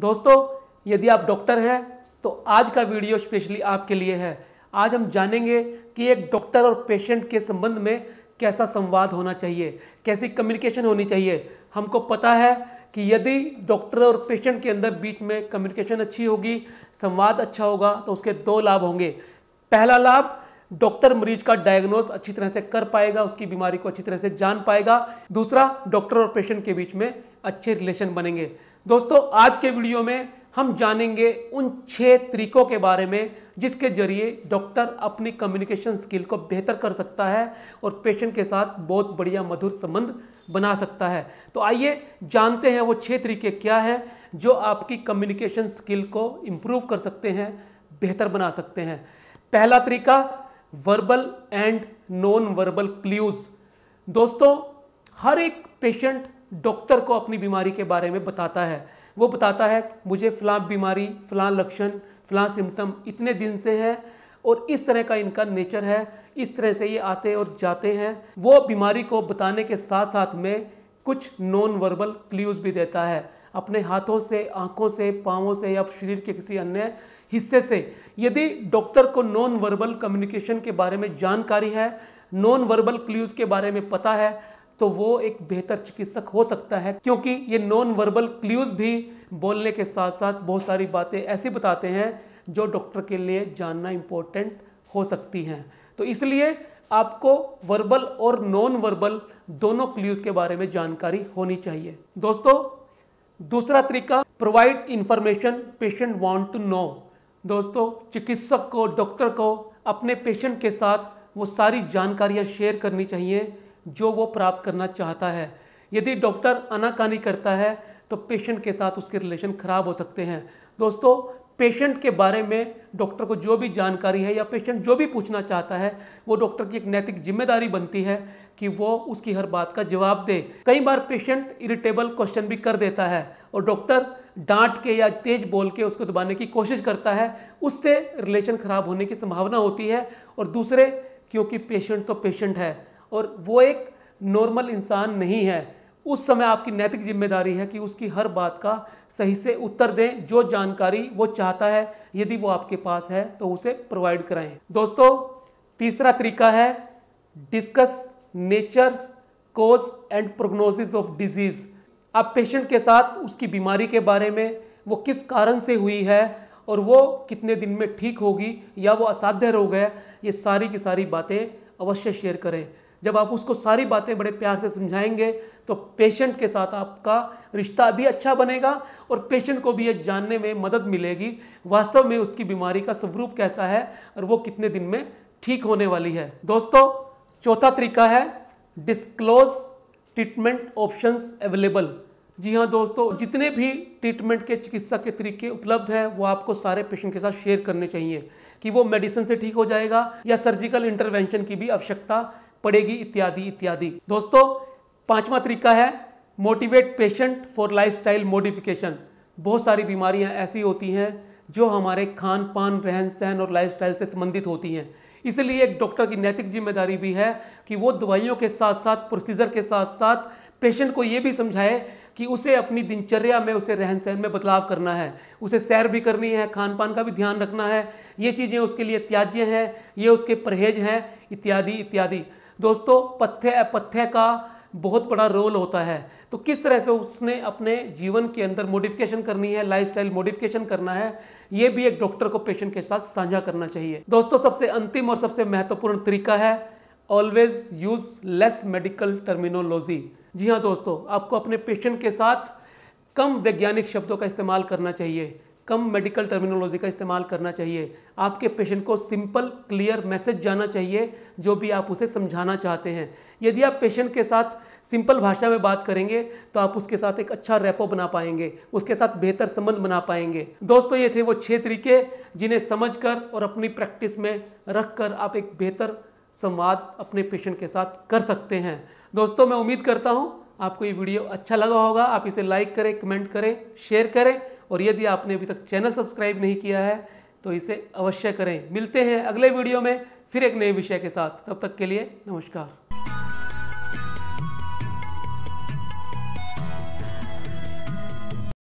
दोस्तों यदि आप डॉक्टर हैं तो आज का वीडियो स्पेशली आपके लिए है आज हम जानेंगे कि एक डॉक्टर और पेशेंट के संबंध में कैसा संवाद होना चाहिए कैसी कम्युनिकेशन होनी चाहिए हमको पता है कि यदि डॉक्टर और पेशेंट के अंदर बीच में कम्युनिकेशन अच्छी होगी संवाद अच्छा होगा तो उसके दो लाभ होंगे पहला लाभ डॉक्टर मरीज का डायग्नोस अच्छी तरह से कर पाएगा उसकी बीमारी को अच्छी तरह से जान पाएगा दूसरा डॉक्टर और पेशेंट के बीच में अच्छे रिलेशन बनेंगे दोस्तों आज के वीडियो में हम जानेंगे उन छह तरीकों के बारे में जिसके जरिए डॉक्टर अपनी कम्युनिकेशन स्किल को बेहतर कर सकता है और पेशेंट के साथ बहुत बढ़िया मधुर संबंध बना सकता है तो आइए जानते हैं वो छह तरीके क्या हैं जो आपकी कम्युनिकेशन स्किल को इम्प्रूव कर सकते हैं बेहतर बना सकते हैं पहला तरीका verbal and non verbal clues दोस्तों हर एक पेशेंट डॉक्टर को अपनी बीमारी के बारे में बताता है वो बताता है मुझे फलां बीमारी फलां लक्षण फलां सिम्टम इतने दिन से है और इस तरह का इनका नेचर है इस तरह से ये आते और जाते हैं वो बीमारी को बताने के साथ साथ में कुछ नॉन वर्बल क्ल्यूज भी देता है अपने हाथों से आंखों से पाँवों से या शरीर के किसी अन्य हिस्से से यदि डॉक्टर को नॉन वर्बल कम्युनिकेशन के बारे में जानकारी है नॉन वर्बल क्ल्यूज के बारे में पता है तो वो एक बेहतर चिकित्सक हो सकता है क्योंकि ये नॉन वर्बल क्ल्यूज भी बोलने के साथ साथ बहुत सारी बातें ऐसी बताते हैं जो डॉक्टर के लिए जानना इम्पोर्टेंट हो सकती हैं तो इसलिए आपको वर्बल और नॉन वर्बल दोनों क्ल्यूज के बारे में जानकारी होनी चाहिए दोस्तों दूसरा तरीका provide information patient want to know दोस्तों चिकित्सक को डॉक्टर को अपने पेशेंट के साथ वो सारी जानकारियाँ शेयर करनी चाहिए जो वो प्राप्त करना चाहता है यदि डॉक्टर आनाकानी करता है तो पेशेंट के साथ उसके रिलेशन खराब हो सकते हैं दोस्तों पेशेंट के बारे में डॉक्टर को जो भी जानकारी है या पेशेंट जो भी पूछना चाहता है वो डॉक्टर की एक नैतिक जिम्मेदारी बनती है कि वो उसकी हर बात का जवाब दे कई बार पेशेंट इरिटेबल क्वेश्चन भी कर देता है और डॉक्टर डांट के या तेज बोल के उसको दबाने की कोशिश करता है उससे रिलेशन खराब होने की संभावना होती है और दूसरे क्योंकि पेशेंट तो पेशेंट है और वो एक नॉर्मल इंसान नहीं है उस समय आपकी नैतिक जिम्मेदारी है कि उसकी हर बात का सही से उत्तर दें जो जानकारी वो चाहता है यदि वो आपके पास है तो उसे प्रोवाइड कराएं दोस्तों तीसरा तरीका है discuss nature cause and prognosis of disease आप पेशेंट के साथ उसकी बीमारी के बारे में वो किस कारण से हुई है और वो कितने दिन में ठीक होगी या वो असाध्य रोग है ये सारी की सारी बातें अवश्य शेयर करें जब आप उसको सारी बातें बड़े प्यार से समझाएंगे तो पेशेंट के साथ आपका रिश्ता भी अच्छा बनेगा और पेशेंट को भी ये जानने में मदद मिलेगी वास्तव में उसकी बीमारी का स्वरूप कैसा है और वो कितने दिन में ठीक होने वाली है दोस्तों चौथा तरीका है डिस्क्लोज ट्रीटमेंट ऑप्शंस अवेलेबल जी हाँ दोस्तों जितने भी ट्रीटमेंट के चिकित्सा के तरीके उपलब्ध हैं वो आपको सारे पेशेंट के साथ शेयर करने चाहिए कि वो मेडिसिन से ठीक हो जाएगा या सर्जिकल इंटरवेंशन की भी आवश्यकता पड़ेगी इत्यादि इत्यादि दोस्तों पांचवा तरीका है motivate patient for lifestyle modification बहुत सारी बीमारियां ऐसी होती हैं जो हमारे खान पान रहन सहन और लाइफस्टाइल से संबंधित होती हैं इसलिए एक डॉक्टर की नैतिक जिम्मेदारी भी है कि वो दवाइयों के साथ साथ प्रोसीजर के साथ साथ पेशेंट को ये भी समझाए कि उसे अपनी दिनचर्या में उसे रहन सहन में बदलाव करना है उसे सैर भी करनी है खान पान का भी ध्यान रखना है ये चीज़ें उसके लिए त्याज्य हैं ये उसके परहेज हैं इत्यादि इत्यादि दोस्तों पथ्य अपथ्य का बहुत बड़ा रोल होता है तो किस तरह से उसने अपने जीवन के अंदर मॉडिफिकेशन करनी है स्टाइल मॉडिफिकेशन करना है ये भी एक डॉक्टर को पेशेंट के साथ साझा करना चाहिए दोस्तों सबसे अंतिम और सबसे महत्वपूर्ण तरीका है always use less medical terminology जी हाँ दोस्तों आपको अपने पेशेंट के साथ कम वैज्ञानिक शब्दों का इस्तेमाल करना चाहिए कम मेडिकल टर्मिनोलॉजी का इस्तेमाल करना चाहिए आपके पेशेंट को सिंपल क्लियर मैसेज जाना चाहिए जो भी आप उसे समझाना चाहते हैं यदि आप पेशेंट के साथ सिंपल भाषा में बात करेंगे तो आप उसके साथ एक अच्छा रेपो बना पाएंगे उसके साथ बेहतर संबंध बना पाएंगे दोस्तों ये थे वो छः तरीके जिन्हें समझ कर और अपनी प्रैक्टिस में रख कर आप एक बेहतर संवाद अपने पेशेंट के साथ कर सकते हैं दोस्तों मैं उम्मीद करता हूँ आपको ये वीडियो अच्छा लगा होगा आप इसे लाइक करें कमेंट करें शेयर करें और यदि आपने अभी तक चैनल सब्सक्राइब नहीं किया है तो इसे अवश्य करें मिलते हैं अगले वीडियो में फिर एक नए विषय के साथ तब तक के लिए नमस्कार